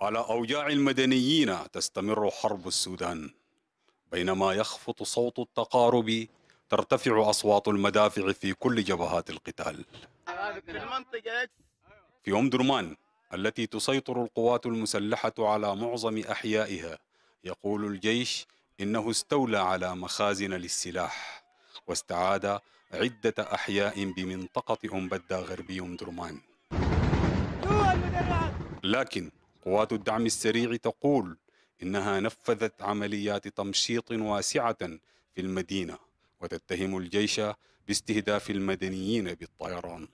على أوجاع المدنيين تستمر حرب السودان بينما يخفض صوت التقارب ترتفع أصوات المدافع في كل جبهات القتال في أم درمان التي تسيطر القوات المسلحة على معظم أحيائها يقول الجيش إنه استولى على مخازن للسلاح واستعاد عدة أحياء بمنطقة أمبدا غربي أم درمان لكن قوات الدعم السريع تقول إنها نفذت عمليات تمشيط واسعة في المدينة وتتهم الجيش باستهداف المدنيين بالطيران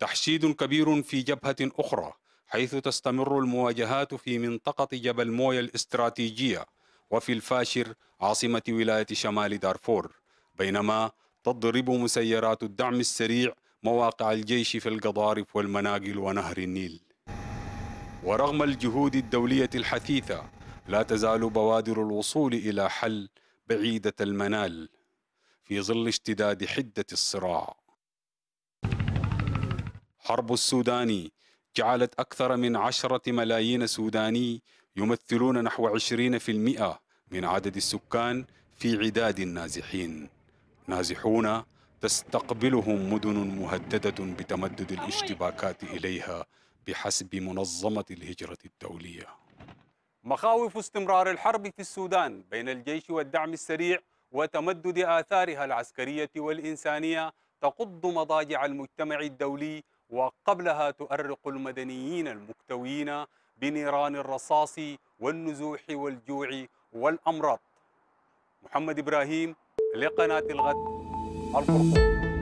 تحشيد كبير في جبهة أخرى حيث تستمر المواجهات في منطقة جبل مويا الاستراتيجية وفي الفاشر عاصمة ولاية شمال دارفور بينما تضرب مسيرات الدعم السريع مواقع الجيش في القضارف والمناقل ونهر النيل ورغم الجهود الدولية الحثيثة لا تزال بوادر الوصول إلى حل بعيدة المنال في ظل اشتداد حدة الصراع حرب السوداني جعلت أكثر من عشرة ملايين سوداني يمثلون نحو 20% من عدد السكان في عداد النازحين نازحون تستقبلهم مدن مهددة بتمدد الاشتباكات إليها بحسب منظمة الهجرة الدولية مخاوف استمرار الحرب في السودان بين الجيش والدعم السريع وتمدد آثارها العسكرية والإنسانية تقض مضاجع المجتمع الدولي وقبلها تؤرق المدنيين المكتوين بنيران الرصاص والنزوح والجوع والأمراض محمد إبراهيم لقناة الغد الخرطوم